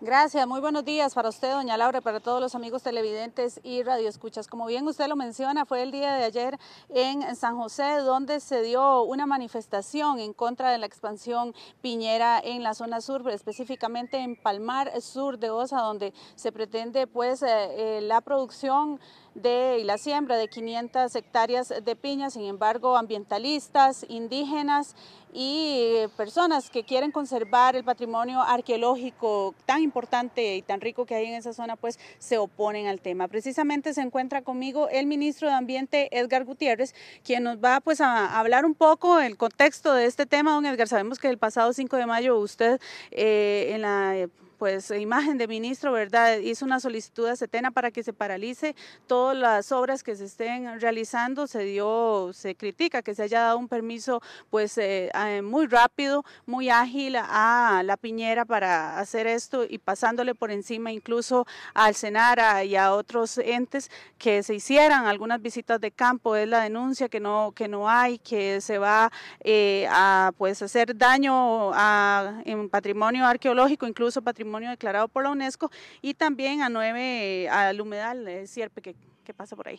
Gracias, muy buenos días para usted, doña Laura, para todos los amigos televidentes y radioescuchas. Como bien usted lo menciona, fue el día de ayer en San José donde se dio una manifestación en contra de la expansión piñera en la zona sur, específicamente en Palmar Sur de Osa, donde se pretende pues eh, eh, la producción de la siembra de 500 hectáreas de piña, sin embargo, ambientalistas, indígenas y eh, personas que quieren conservar el patrimonio arqueológico tan importante y tan rico que hay en esa zona, pues se oponen al tema. Precisamente se encuentra conmigo el ministro de Ambiente, Edgar Gutiérrez, quien nos va pues a hablar un poco el contexto de este tema. Don Edgar, sabemos que el pasado 5 de mayo usted eh, en la eh, pues imagen de ministro, ¿verdad? Hizo una solicitud a Setena para que se paralice todas las obras que se estén realizando, se dio, se critica que se haya dado un permiso pues eh, eh, muy rápido, muy ágil a la piñera para hacer esto y pasándole por encima incluso al Senara y a otros entes que se hicieran algunas visitas de campo, es la denuncia que no, que no hay, que se va eh, a pues hacer daño a, en patrimonio arqueológico, incluso patrimonio declarado por la UNESCO y también a nueve, al humedal eh, Sierpe que, que, pasa por ahí.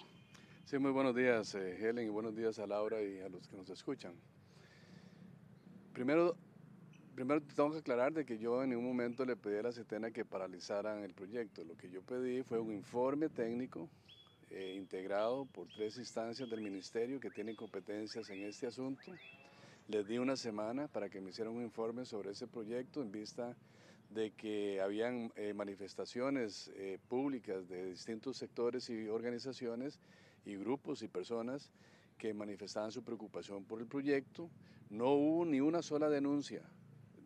Sí, muy buenos días eh, Helen y buenos días a Laura y a los que nos escuchan. Primero, primero tengo que aclarar de que yo en ningún momento le pedí a la CETENA que paralizaran el proyecto. Lo que yo pedí fue un informe técnico eh, integrado por tres instancias del ministerio que tienen competencias en este asunto. Les di una semana para que me hicieran un informe sobre ese proyecto en vista de que habían eh, manifestaciones eh, públicas de distintos sectores y organizaciones y grupos y personas que manifestaban su preocupación por el proyecto. No hubo ni una sola denuncia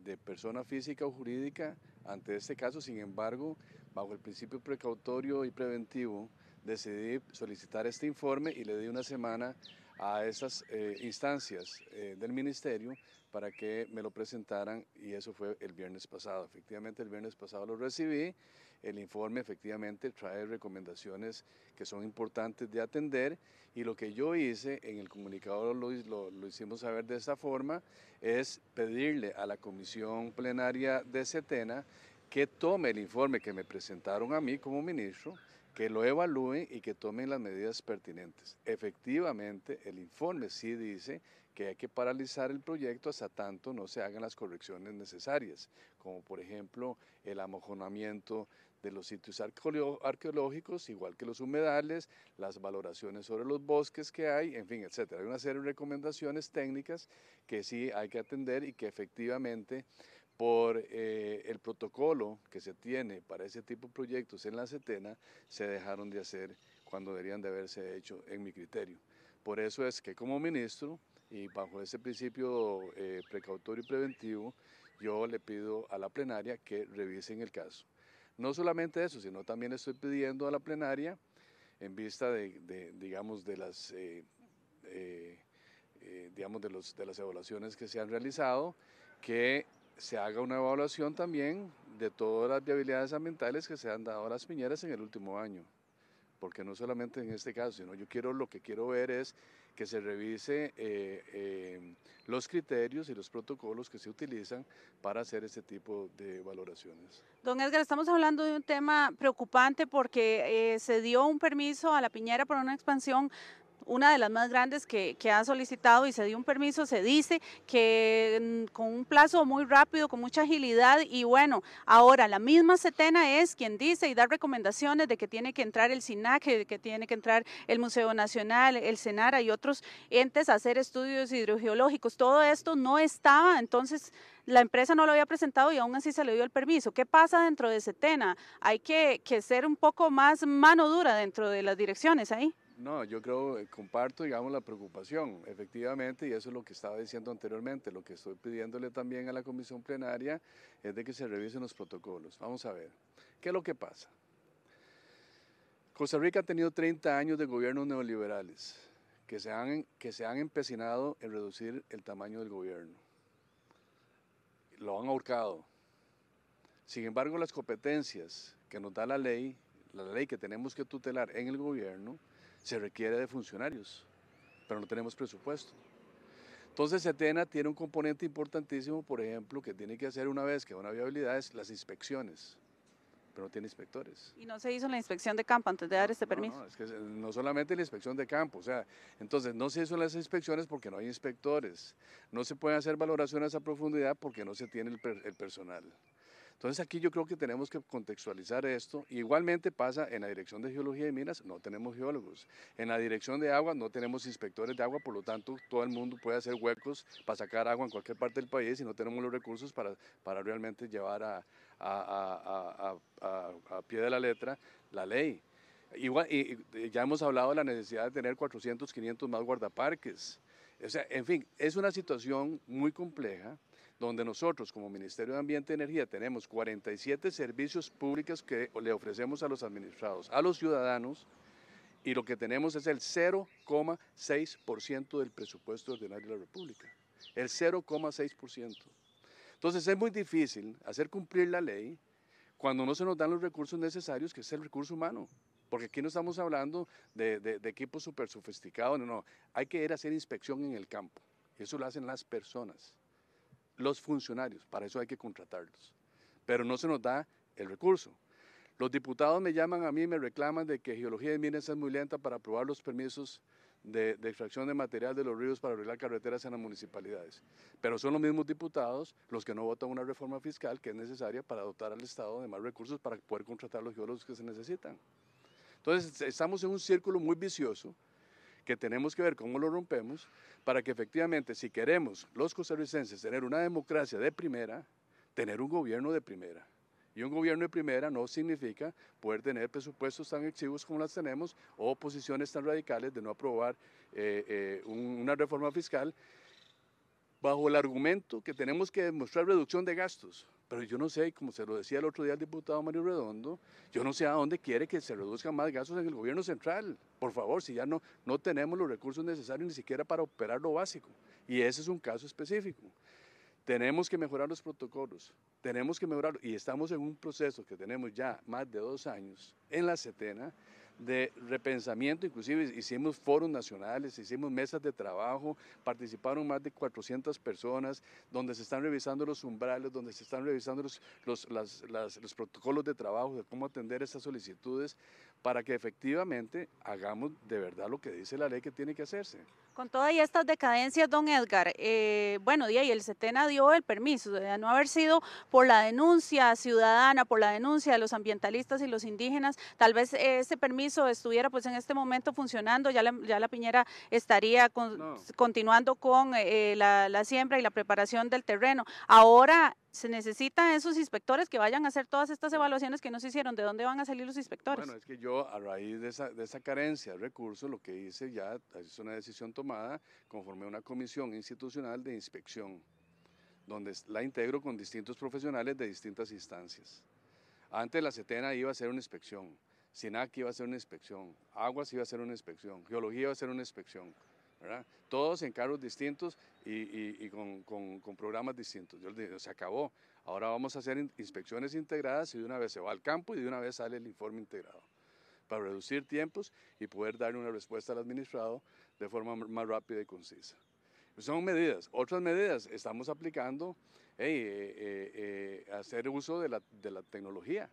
de persona física o jurídica ante este caso, sin embargo, bajo el principio precautorio y preventivo, decidí solicitar este informe y le di una semana a esas eh, instancias eh, del ministerio para que me lo presentaran y eso fue el viernes pasado. Efectivamente, el viernes pasado lo recibí. El informe efectivamente trae recomendaciones que son importantes de atender y lo que yo hice en el comunicado lo, lo hicimos saber de esta forma es pedirle a la comisión plenaria de CETENA que tome el informe que me presentaron a mí como ministro que lo evalúen y que tomen las medidas pertinentes. Efectivamente, el informe sí dice que hay que paralizar el proyecto hasta tanto no se hagan las correcciones necesarias, como por ejemplo el amojonamiento de los sitios arqueológicos, igual que los humedales, las valoraciones sobre los bosques que hay, en fin, etcétera. Hay una serie de recomendaciones técnicas que sí hay que atender y que efectivamente por eh, el protocolo que se tiene para ese tipo de proyectos en la CETENA, se dejaron de hacer cuando deberían de haberse hecho, en mi criterio. Por eso es que como ministro, y bajo ese principio eh, precautorio y preventivo, yo le pido a la plenaria que revisen el caso. No solamente eso, sino también le estoy pidiendo a la plenaria, en vista de, digamos, de las... Eh, digamos, de, los, de las evaluaciones que se han realizado, que se haga una evaluación también de todas las viabilidades ambientales que se han dado a las piñeras en el último año. Porque no solamente en este caso, sino yo quiero, lo que quiero ver es que se revise eh, eh, los criterios y los protocolos que se utilizan para hacer este tipo de valoraciones. Don Edgar, estamos hablando de un tema preocupante porque eh, se dio un permiso a la piñera para una expansión una de las más grandes que, que, ha solicitado y se dio un permiso, se dice que mm, con un plazo muy rápido, con mucha agilidad y bueno, ahora la misma Setena es quien dice y da recomendaciones de que tiene que entrar el SINAC, de que tiene que entrar el Museo Nacional, el CENARA y otros entes a hacer estudios hidrogeológicos. Todo esto no estaba, entonces la empresa no lo había presentado y aún así se le dio el permiso. ¿Qué pasa dentro de Setena? Hay que ser un poco más mano dura dentro de las direcciones ahí. No, yo creo, eh, comparto, digamos, la preocupación, efectivamente, y eso es lo que estaba diciendo anteriormente. Lo que estoy pidiéndole también a la comisión plenaria es de que se revisen los protocolos. Vamos a ver, ¿qué es lo que pasa? Costa Rica ha tenido 30 años de gobiernos neoliberales que se han, que se han empecinado en reducir el tamaño del gobierno. Lo han ahorcado. Sin embargo, las competencias que nos da la ley, la ley que tenemos que tutelar en el gobierno, se requiere de funcionarios, pero no tenemos presupuesto. Entonces, Setena tiene un componente importantísimo, por ejemplo, que tiene que hacer una vez que una viabilidad, es las inspecciones, pero no tiene inspectores. ¿Y no se hizo la inspección de campo antes de dar este permiso? No, es que no solamente la inspección de campo, o sea, entonces no se hizo las inspecciones porque no hay inspectores, no se pueden hacer valoraciones a profundidad porque no se tiene el, el personal. Entonces aquí yo creo que tenemos que contextualizar esto. Igualmente pasa en la Dirección de Geología y Minas, no tenemos geólogos. En la Dirección de Agua no tenemos inspectores de agua, por lo tanto todo el mundo puede hacer huecos para sacar agua en cualquier parte del país y no tenemos los recursos para, para realmente llevar a, a, a, a pie de la letra la ley. Igual, y, ya hemos hablado de la necesidad de tener 400, 500 más guardaparques. O sea, en fin, es una situación muy compleja donde nosotros como Ministerio de Ambiente y Energía tenemos 47 servicios públicos que le ofrecemos a los administrados, a los ciudadanos, y lo que tenemos es el 0,6% del presupuesto ordinario de la República, el 0,6%. Entonces es muy difícil hacer cumplir la ley cuando no se nos dan los recursos necesarios, que es el recurso humano. Porque aquí no estamos hablando de, equipos súper sofisticados, no, no. Hay que ir a hacer inspección en el campo. Eso lo hacen las personas los funcionarios, para eso hay que contratarlos. Pero no se nos da el recurso. Los diputados me llaman a mí y me reclaman de que geología de minas es muy lenta para aprobar los permisos de, extracción de material de los ríos para arreglar carreteras en las municipalidades. Pero son los mismos diputados los que no votan una reforma fiscal que es necesaria para dotar al Estado de más recursos para poder contratar los geólogos que se necesitan. Entonces estamos en un círculo muy vicioso que tenemos que ver cómo lo rompemos para que efectivamente si queremos los costarricenses tener una democracia de primera, tener un gobierno de primera. Y un gobierno de primera no significa poder tener presupuestos tan exiguos como las tenemos o posiciones tan radicales de no aprobar eh, eh, una reforma fiscal bajo el argumento que tenemos que demostrar reducción de gastos. Pero yo no sé, como se lo decía el otro día el diputado Mario Redondo, yo no sé a dónde quiere que se reduzcan más gastos en el gobierno central. Por favor, si ya no, no tenemos los recursos necesarios ni siquiera para operar lo básico. Y ese es un caso específico. Tenemos que mejorar los protocolos, tenemos que mejorar, y estamos en un proceso que tenemos ya más de dos años en la CETENA de repensamiento, inclusive hicimos foros nacionales, hicimos mesas de trabajo, participaron más de 400 personas, donde se están revisando los umbrales, donde se están revisando los, protocolos de trabajo, de cómo atender esas solicitudes, para que efectivamente hagamos de verdad lo que dice la ley que tiene que hacerse. Con todas estas decadencias, don Edgar, eh, bueno, y el CETENA dio el permiso, de no haber sido por la denuncia ciudadana, por la denuncia de los ambientalistas y los indígenas, tal vez ese permiso estuviera pues en este momento funcionando, ya la, piñera estaría continuando con eh, eh, la, la, siembra y la preparación del terreno. Ahora se necesita esos inspectores que vayan a hacer todas estas eh, evaluaciones que no se hicieron. ¿De dónde van a salir los inspectores? Bueno, es que yo a raíz de esa, de esa carencia de recursos, lo que hice ya es una decisión tomada conforme a una comisión institucional de inspección, donde la integro con distintos profesionales de distintas instancias. Antes la CETENA iba a hacer una inspección, SINAC iba a hacer una inspección, Aguas iba a hacer una inspección, Geología iba a hacer una inspección. ¿verdad? Todos en cargos distintos y, con, programas distintos. Yo se acabó, ahora vamos a hacer inspecciones integradas y de una vez se va al campo y de una vez sale el informe integrado para reducir tiempos y poder dar una respuesta al administrado de forma más rápida y concisa. Son medidas. Otras medidas, estamos aplicando eh, eh, eh, hacer uso de la tecnología,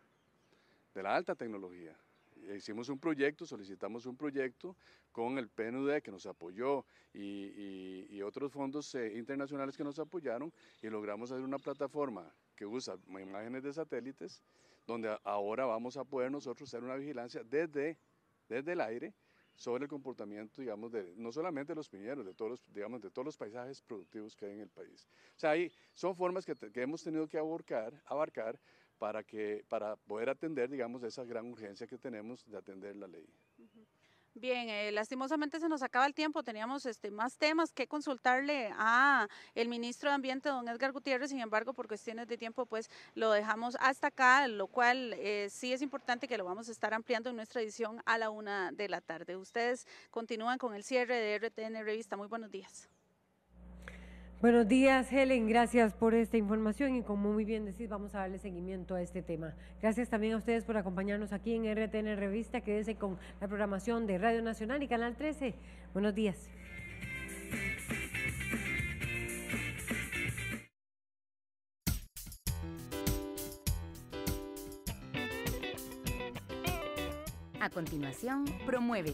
de la alta tecnología. Eh, hicimos un proyecto, solicitamos un proyecto con el PNUD que nos apoyó y, otros fondos eh, internacionales que nos apoyaron y logramos hacer una plataforma que usa imágenes de satélites, donde ahora vamos a poder nosotros hacer una vigilancia desde, desde el aire sobre el comportamiento, digamos, de, no solamente de los piñeros, de todos los, digamos, de todos los paisajes productivos que hay en el país. O sea, ahí son formas que, hemos tenido que abarcar para, que, para poder atender, digamos, esa gran urgencia que tenemos de atender la ley. Bien, eh, lastimosamente se nos acaba el tiempo, teníamos este, más temas que consultarle a el ministro de Ambiente, don Edgar Gutiérrez, sin embargo, por cuestiones de tiempo, pues lo dejamos hasta acá, lo cual eh, sí es importante que lo vamos a estar ampliando en nuestra edición a la una de la tarde. Ustedes continúan con el cierre de RTN Revista. Muy buenos días. Buenos días, Helen. Gracias por esta información y como muy bien decís, vamos a darle seguimiento a este tema. Gracias también a ustedes por acompañarnos aquí en RTN Revista. Quédense con la programación de Radio Nacional y Canal 13. Buenos días. A continuación, promueve.